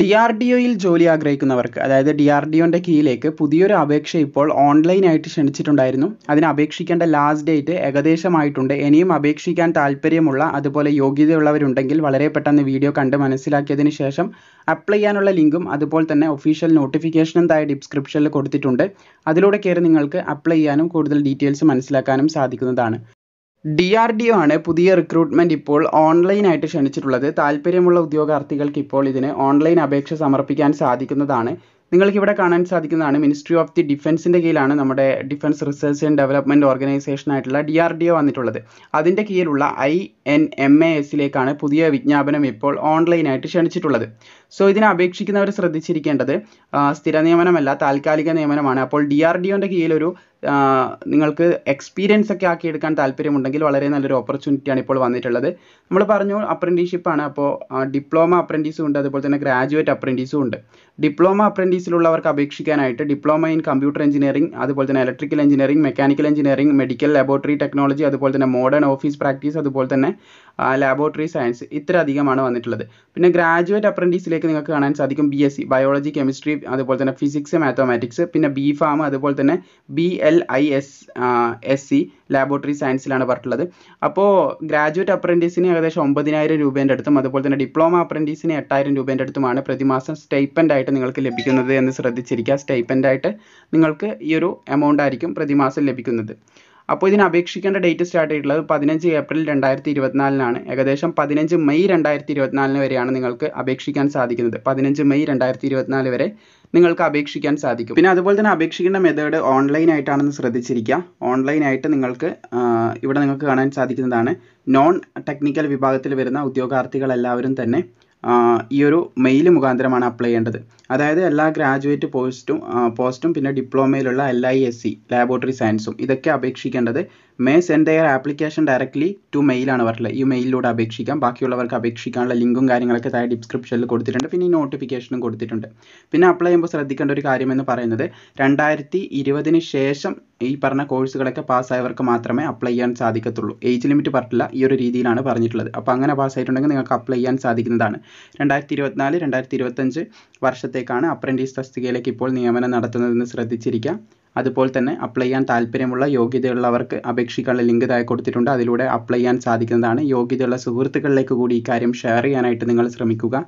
D R D ഒയിൽ ജോലി ആഗ്രഹിക്കുന്നവർക്ക് അതായത് ഡി ആർ ഡി ഒൻ്റെ കീഴിലേക്ക് പുതിയൊരു അപേക്ഷ ഇപ്പോൾ ഓൺലൈനായിട്ട് ക്ഷണിച്ചിട്ടുണ്ടായിരുന്നു അതിന് അപേക്ഷിക്കേണ്ട ലാസ്റ്റ് ഡേറ്റ് ഏകദേശമായിട്ടുണ്ട് ഇനിയും അപേക്ഷിക്കാൻ താല്പര്യമുള്ള അതുപോലെ യോഗ്യതയുള്ളവരുണ്ടെങ്കിൽ വളരെ പെട്ടെന്ന് വീഡിയോ കണ്ട് മനസ്സിലാക്കിയതിന് ശേഷം അപ്ലൈ ചെയ്യാനുള്ള ലിങ്കും അതുപോലെ തന്നെ ഒഫീഷ്യൽ നോട്ടിഫിക്കേഷനും താഴെ ഡിസ്ക്രിപ്ഷനിൽ കൊടുത്തിട്ടുണ്ട് അതിലൂടെ കയറി നിങ്ങൾക്ക് അപ്ലൈ ചെയ്യാനും കൂടുതൽ ഡീറ്റെയിൽസ് മനസ്സിലാക്കാനും സാധിക്കുന്നതാണ് ഡി ആർ ഡി ഒ ആണ് പുതിയ റിക്രൂട്ട്മെന്റ് ഇപ്പോൾ ഓൺലൈനായിട്ട് ക്ഷണിച്ചിട്ടുള്ളത് താല്പര്യമുള്ള ഉദ്യോഗാർത്ഥികൾക്ക് ഇപ്പോൾ ഇതിന് ഓൺലൈൻ അപേക്ഷ സമർപ്പിക്കാൻ സാധിക്കുന്നതാണ് നിങ്ങൾക്ക് ഇവിടെ കാണാൻ സാധിക്കുന്നതാണ് മിനിസ്ട്രി ഓഫ് ദി ഡിഫൻസിൻ്റെ കീഴിലാണ് നമ്മുടെ defence research and development organisation ആയിട്ടുള്ള ഡി ആർ ഡി ഒ വന്നിട്ടുള്ളത് അതിൻ്റെ കീഴിലുള്ള ഐ എൻ എം എ എസിലേക്കാണ് പുതിയ വിജ്ഞാപനം ഇപ്പോൾ ഓൺലൈനായിട്ട് ക്ഷണിച്ചിട്ടുള്ളത് സോ ഇതിനെ അപേക്ഷിക്കുന്നവർ ശ്രദ്ധിച്ചിരിക്കേണ്ടത് സ്ഥിര നിയമനമല്ല താൽക്കാലിക നിയമനമാണ് അപ്പോൾ ഡി ആർ ഡി ഒൻ്റെ കീഴിലൊരു നിങ്ങൾക്ക് എക്സ്പീരിയൻസ് ഒക്കെ ആക്കിയെടുക്കാൻ താല്പര്യമുണ്ടെങ്കിൽ വളരെ നല്ലൊരു ഓപ്പർച്യൂണിറ്റിയാണ് ഇപ്പോൾ വന്നിട്ടുള്ളത് നമ്മൾ പറഞ്ഞു അപ്രൻറ്റീഷിപ്പാണ് അപ്പോൾ ഡിപ്ലോമ അപ്രൻറ്റീസും ഉണ്ട് അതുപോലെ തന്നെ ഗ്രാജുവേറ്റ് അപ്രൻറ്റീസും ഉണ്ട് ഡിപ്ലോമ അപ്രൻറ്റീസിലുള്ളവർക്ക് അപേക്ഷിക്കാനായിട്ട് ഡിപ്ലോമ ഇൻ കമ്പ്യൂട്ടർ എഞ്ചിനീയറിംഗ് അതുപോലെ തന്നെ electrical engineering mechanical engineering medical laboratory technology അതുപോലെ തന്നെ മോഡേൺ ഓഫീസ് പ്രാക്ടീസ് അതുപോലെ തന്നെ ലാബോറട്ടറി സയൻസ് ഇത്ര അധികമാണ് വന്നിട്ടുള്ളത് പിന്നെ ഗ്രാജുവേറ്റ് അപ്രൻറ്റീസിലേക്ക് നിങ്ങൾക്ക് കാണാൻ സാധിക്കും B S C biology chemistry അതുപോലെ തന്നെ ഫിസിക്സ് മാത്തമാറ്റിക്സ് പിന്നെ ബി ഫാം അതുപോലെ തന്നെ B L I S S C laboratory സയൻസിലാണ് പറഞ്ഞിട്ടുള്ളത് അപ്പോൾ ഗ്രാജുവേറ്റ് അപ്രൻറ്റീസിന് ഏകദേശം ഒമ്പതിനായിരം രൂപേൻ്റെ അടുത്തും അതുപോലെ തന്നെ ഡിപ്ലോമ അപ്രൻറ്റീസിന് എട്ടായിരം രൂപേൻ്റെ അടുത്തുമാണ് പ്രതിമാസം സ്റ്റൈപ്പൻ്റ് ആയിട്ട് നിങ്ങൾക്ക് ലഭിക്കുന്നത് എന്ന് ശ്രദ്ധിച്ചിരിക്കുക സ്റ്റൈപ്പൻ്റ് ആയിട്ട് നിങ്ങൾക്ക് ഈ ഒരു എമൗണ്ട് ആയിരിക്കും പ്രതിമാസം ലഭിക്കുന്നത് അപ്പോൾ ഇതിന് അപേക്ഷിക്കേണ്ട ഡേറ്റ് സ്റ്റാർട്ട് ചെയ്തിട്ടുള്ളത് പതിനഞ്ച് ഏപ്രിൽ രണ്ടായിരത്തി ഇരുപത്തിനാലിനാണ് ഏകദേശം പതിനഞ്ച് മെയ് രണ്ടായിരത്തി ഇരുപത്തിനാലിന് വരെയാണ് നിങ്ങൾക്ക് അപേക്ഷിക്കാൻ സാധിക്കുന്നത് പതിനഞ്ച് മെയ് രണ്ടായിരത്തി ഇരുപത്തിനാല് വരെ നിങ്ങൾക്ക് അപേക്ഷിക്കാൻ സാധിക്കും പിന്നെ അതുപോലെ തന്നെ അപേക്ഷിക്കേണ്ട മെത്തേഡ് ഓൺലൈൻ ആയിട്ടാണെന്ന് ശ്രദ്ധിച്ചിരിക്കുക ഓൺലൈൻ ആയിട്ട് നിങ്ങൾക്ക് ഇവിടെ നിങ്ങൾക്ക് കാണാൻ സാധിക്കുന്നതാണ് നോൺ ടെക്നിക്കൽ വിഭാഗത്തിൽ വരുന്ന ഉദ്യോഗാർത്ഥികളെല്ലാവരും തന്നെ ഈ ഒരു മെയിൽ മുഖാന്തരമാണ് അപ്ലൈ ചെയ്യേണ്ടത് അതായത് എല്ലാ ഗ്രാജുവേറ്റ് പോസ്റ്റും പോസ്റ്റും പിന്നെ ഡിപ്ലോമയിലുള്ള L I S C laboratory സയൻസും ഇതൊക്കെ അപേക്ഷിക്കേണ്ടത് may send their application directly to മെയിലാണ് പറഞ്ഞിട്ടുള്ളത് ഈ മെയിലിലൂടെ അപേക്ഷിക്കാം ബാക്കിയുള്ളവർക്ക് അപേക്ഷിക്കാനുള്ള ലിങ്കും കാര്യങ്ങളൊക്കെ താഴെ ഡിസ്ക്രിപ്ഷനിൽ കൊടുത്തിട്ടുണ്ട് പിന്നെ ഈ നോട്ടിഫിക്കേഷനും കൊടുത്തിട്ടുണ്ട് പിന്നെ അപ്ലൈ ചെയ്യുമ്പോൾ ശ്രദ്ധിക്കേണ്ട ഒരു കാര്യം എന്ന് പറയുന്നത് രണ്ടായിരത്തി ഇരുപതിന് ശേഷം ഈ പറഞ്ഞ കോഴ്സുകളൊക്കെ പാസ്സായവർക്ക് മാത്രമേ അപ്ലൈ ചെയ്യാൻ സാധിക്കത്തുള്ളൂ ഏജ് ലിമിറ്റ് പറഞ്ഞിട്ടില്ല ഈ ഒരു രീതിയിലാണ് പറഞ്ഞിട്ടുള്ളത് അപ്പോൾ അങ്ങനെ പാസ്സായിട്ടുണ്ടെങ്കിൽ നിങ്ങൾക്ക് അപ്ലൈ ചെയ്യാൻ സാധിക്കുന്നതാണ് രണ്ടായിരത്തി ഇരുപത്തിനാല് രണ്ടായിരത്തി ഇരുപത്തഞ്ച് വർഷത്തിൽ സ്ഥലത്തേക്കാണ് അപ്രൻറ്റീസ് തസ്തികയിലേക്ക് ഇപ്പോൾ നിയമനം നടത്തുന്നതെന്ന് ശ്രദ്ധിച്ചിരിക്കാം അതുപോലെ തന്നെ അപ്ലൈ ചെയ്യാൻ താല്പര്യമുള്ള യോഗ്യതയുള്ളവർക്ക് അപേക്ഷിക്കാനുള്ള ലിങ്ക് താഴെ കൊടുത്തിട്ടുണ്ട് അതിലൂടെ അപ്ലൈ ചെയ്യാൻ സാധിക്കുന്നതാണ് യോഗ്യതയുള്ള സുഹൃത്തുക്കളിലേക്ക് കൂടി ഈ കാര്യം ഷെയർ ചെയ്യാനായിട്ട് നിങ്ങൾ ശ്രമിക്കുക